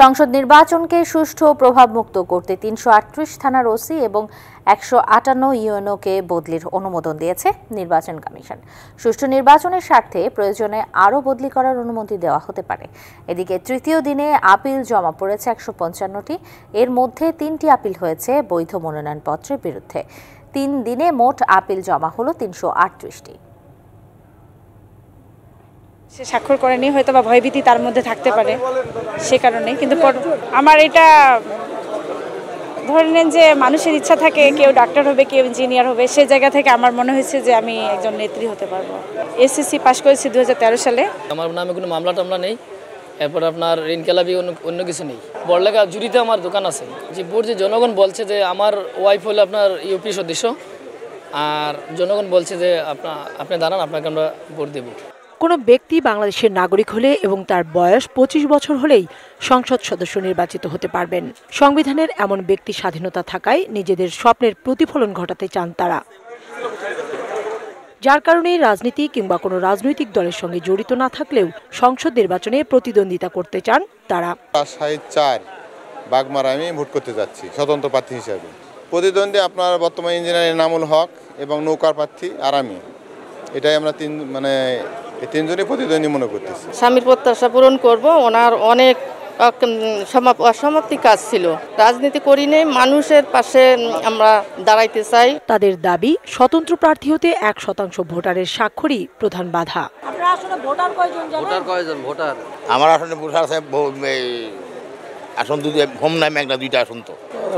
সংসদ নির্বাচনকে সুষ্ঠু প্রভাবমুক্ত করতে তিনশো আটত্রিশ থানার ওসি এবং একশো আটান্ন ইউএনওকে বদলির অনুমোদন দিয়েছে নির্বাচন কমিশন সুষ্ঠু নির্বাচনের স্বার্থে প্রয়োজনে আরও বদলি করার অনুমতি দেওয়া হতে পারে এদিকে তৃতীয় দিনে আপিল জমা পড়েছে একশো পঞ্চান্নটি এর মধ্যে তিনটি আপিল হয়েছে বৈধ মনোনয়নপত্রের বিরুদ্ধে তিন দিনে মোট আপিল জমা হলো তিনশো আটত্রিশটি সে স্বাক্ষর করেনি হয়তো বা ভয়ভীতি তার মধ্যে থাকতে পারে সে কারণে কিন্তু আমার এটা ধরে নেন যে মানুষের ইচ্ছা থাকে কেউ ডাক্তার হবে কেউ ইঞ্জিনিয়ার হবে সে জায়গা থেকে আমার মনে হয়েছে যে আমি একজন নেত্রী হতে পারবো এসএসসি পাশ করেছি দু সালে আমার নামে কোনো মামলা টামলা নেই এরপর আপনার ঋণ অন্য অন্য কিছু নেই বড়লেখা জুড়িতে আমার দোকান আছে যে বোর্ড যে জনগণ বলছে যে আমার ওয়াইফ হলো আপনার ইউপি সদস্য আর জনগণ বলছে যে আপনার আপনি দাঁড়ান আপনাকে আমরা ভোট দেবো কোনো ব্যক্তি বাংলাদেশের নাগরিক হলে এবং তার বয়স ২৫ বছর হলেই সংসদ সদস্য নির্বাচিত হতে পারবেন সংবিধানের এমন ব্যক্তি স্বাধীনতা থাকায় নিজেদের স্বপ্নের প্রতিফলন ঘটাতে চান তারা যার কারণে রাজনীতি কিংবা কোনো রাজনৈতিক দলের সঙ্গে জড়িত না থাকলেও সংসদ নির্বাচনে প্রতিদ্বন্দ্বিতা করতে চান তারা বাগমারা আমি ভোট করতে যাচ্ছি স্বতন্ত্র প্রার্থী হিসাবে প্রতিদ্বন্দ্বী আপনার বর্তমান ইঞ্জিনিয়ার এনামুল হক এবং নৌকার প্রার্থী আর আমি এটাই আমরা তিন মানে এই তিনজনই প্রতিদ্বন্দ্বী মনে করতেছে স্বামীর প্রত্যাশা পূরণ করব ওনার অনেক অসমাপ্তি কাজ ছিল রাজনীতি করি নেই মানুষের পাশে আমরা দাঁড়াইতে চাই তাদের দাবি স্বতন্ত্র প্রার্থী হতে এক শতাংশ ভোটারের স্বাক্ষরই প্রধান বাধা ভোটার কয়জন ভোটার কয়জন ভোটার আমার আসলে ভোটার সাহেব আসন দুটো হোম নাম একটা দুইটা আসন তো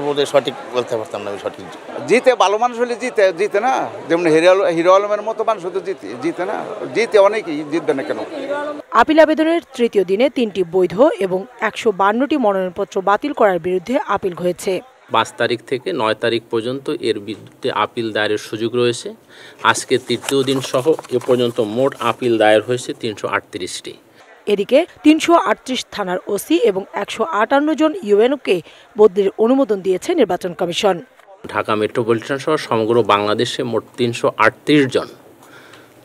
বলতে সঠিক বলতে পারতাম না আমি সঠিক জিতে ভালো মানুষ হলে জিতে জিতে না যেমন হিরো হিরো আলমের মতো মানুষ হতে জিতে জিতে না জিতে অনেকেই জিতবে না কেন আপিল আবেদনের তৃতীয় দিনে তিনটি বৈধ এবং একশো বান্নটি মনোনয়নপত্র বাতিল করার বিরুদ্ধে আপিল হয়েছে পাঁচ তারিখ থেকে নয় তারিখ পর্যন্ত এর বিরুদ্ধে আপিল দায়েরের সুযোগ রয়েছে আজকে তৃতীয় দিন সহ এ পর্যন্ত মোট আপিল দায়ের হয়েছে তিনশো আটত্রিশটি এদিকে তিনশো থানার ওসি এবং একশো জন ইউএনওকে বদলির অনুমোদন দিয়েছে নির্বাচন কমিশন ঢাকা মেট্রোপলিটন সহ সমগ্র বাংলাদেশে মোট তিনশো জন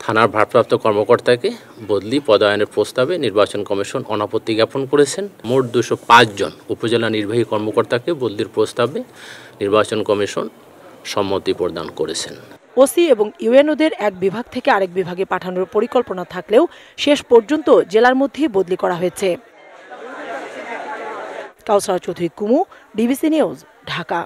থানার ভারপ্রাপ্ত কর্মকর্তাকে বদলি পদায়নের প্রস্তাবে নির্বাচন কমিশন অনাপত্তি জ্ঞাপন করেছেন মোট দুশো জন উপজেলা নির্বাহী কর্মকর্তাকে বদলির প্রস্তাবে নির্বাচন কমিশন সম্মতি প্রদান করেছেন ওসি এবং ইউএনওদের এক বিভাগ থেকে আরেক বিভাগে পাঠানোর পরিকল্পনা থাকলেও শেষ পর্যন্ত জেলার মধ্যেই বদলি করা হয়েছে কাউসার চৌধুরী কুমু ডিবিসি নিউজ ঢাকা